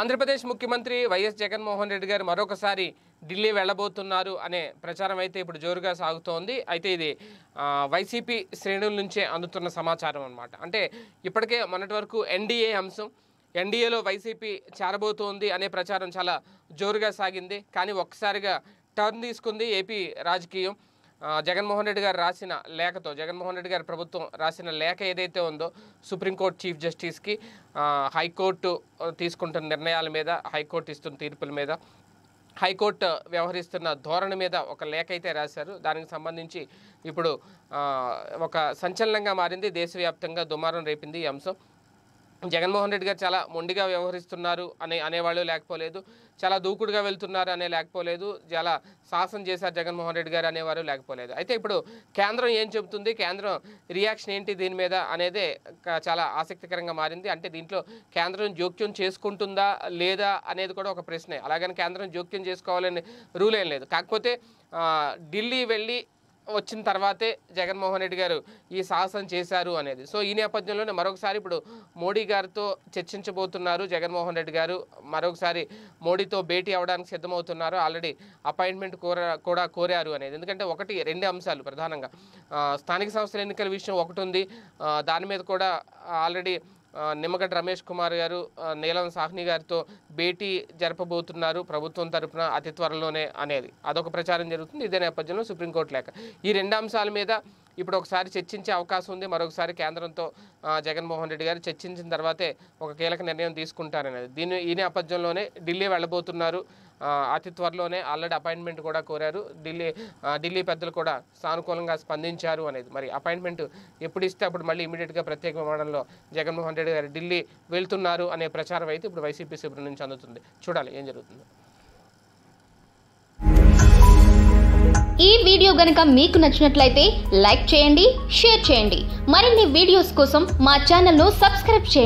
ఆంధ్రప్రదేశ్ ముఖ్యమంత్రి వైఎస్ జగన్మోహన్ రెడ్డి గారు మరొకసారి ఢిల్లీ వెళ్ళబోతున్నారు అనే ప్రచారం అయితే ఇప్పుడు జోరుగా సాగుతోంది అయితే ఇది వైసీపీ శ్రేణుల నుంచే అందుతున్న సమాచారం అనమాట అంటే ఇప్పటికే మొన్నటి వరకు ఎన్డీఏ అంశం ఎన్డీఏలో వైసీపీ చేరబోతోంది అనే ప్రచారం చాలా జోరుగా సాగింది కానీ ఒక్కసారిగా టర్న్ తీసుకుంది ఏపీ రాజకీయం జగన్మోహన్ రెడ్డి గారు రాసిన లేఖతో జగన్మోహన్ రెడ్డి గారి ప్రభుత్వం రాసిన లేఖ ఏదైతే ఉందో సుప్రీంకోర్టు చీఫ్ జస్టిస్కి హైకోర్టు తీసుకుంటున్న నిర్ణయాల మీద హైకోర్టు ఇస్తున్న తీర్పుల మీద హైకోర్టు వ్యవహరిస్తున్న ధోరణి మీద ఒక లేఖ అయితే రాశారు దానికి సంబంధించి ఇప్పుడు ఒక సంచలనంగా మారింది దేశవ్యాప్తంగా దుమారం రేపింది ఈ అంశం జగన్మోహన్ రెడ్డి గారు చాలా మొండిగా వ్యవహరిస్తున్నారు అనే అనేవాళ్ళు లేకపోలేదు చాలా దూకుడుగా వెళ్తున్నారు అనే లేకపోలేదు చాలా సాహసం చేశారు జగన్మోహన్ రెడ్డి గారు అనేవారు లేకపోలేదు అయితే ఇప్పుడు కేంద్రం ఏం చెబుతుంది కేంద్రం రియాక్షన్ ఏంటి దీని మీద అనేది చాలా ఆసక్తికరంగా మారింది అంటే దీంట్లో కేంద్రం జోక్యం చేసుకుంటుందా లేదా అనేది కూడా ఒక ప్రశ్నే అలాగని కేంద్రం జోక్యం చేసుకోవాలని రూల్ ఏం లేదు కాకపోతే ఢిల్లీ వెళ్ళి వచ్చిన తర్వాతే జగన్మోహన్ రెడ్డి గారు ఈ సాహసం చేశారు అనేది సో ఈ నేపథ్యంలోనే మరొకసారి ఇప్పుడు మోడీ గారితో చర్చించబోతున్నారు జగన్మోహన్ రెడ్డి గారు మరొకసారి మోడీతో భేటీ అవ్వడానికి సిద్ధమవుతున్నారు ఆల్రెడీ అపాయింట్మెంట్ కోర కూడా కోరారు అనేది ఎందుకంటే ఒకటి రెండు అంశాలు ప్రధానంగా స్థానిక సంస్థల ఎన్నికల విషయం ఒకటి ఉంది దాని మీద కూడా ఆల్రెడీ నిమ్మగడ్డ రమేష్ కుమార్ గారు నీలం సాహ్ని గారితో భేటీ జరపబోతున్నారు ప్రభుత్వం తరఫున అతి త్వరలోనే అనేది అదొక ప్రచారం జరుగుతుంది ఇదే నేపథ్యంలో సుప్రీంకోర్టు లేఖ ఈ రెండు అంశాల మీద ఇప్పుడు ఒకసారి చర్చించే అవకాశం ఉంది మరొకసారి కేంద్రంతో జగన్మోహన్ రెడ్డి గారు చర్చించిన తర్వాతే ఒక కీలక నిర్ణయం తీసుకుంటారనేది దీని ఈ నేపథ్యంలోనే ఢిల్లీ వెళ్ళబోతున్నారు అతి త్వరలోనే ఆల్రెడీ అపాయింట్మెంట్ కూడా కోరారు ఢిల్లీ ఢిల్లీ పెద్దలు కూడా సానుకూలంగా స్పందించారు అనేది మరి అపాయింట్మెంట్ ఎప్పుడు ఇస్తే అప్పుడు మళ్ళీ ఇమీడియట్గా ప్రత్యేక విమానంలో జగన్మోహన్ రెడ్డి గారు ఢిల్లీ వెళ్తున్నారు అనే ప్రచారం అయితే ఇప్పుడు వైసీపీ శిబిరం నుంచి అందుతుంది చూడాలి ఏం జరుగుతుంది ఈ వీడియో గనక మీకు నచ్చినట్లయితే లైక్ చేయండి షేర్ చేయండి మరిన్ని వీడియోస్ కోసం మా ఛానల్ను సబ్స్క్రైబ్ చేయండి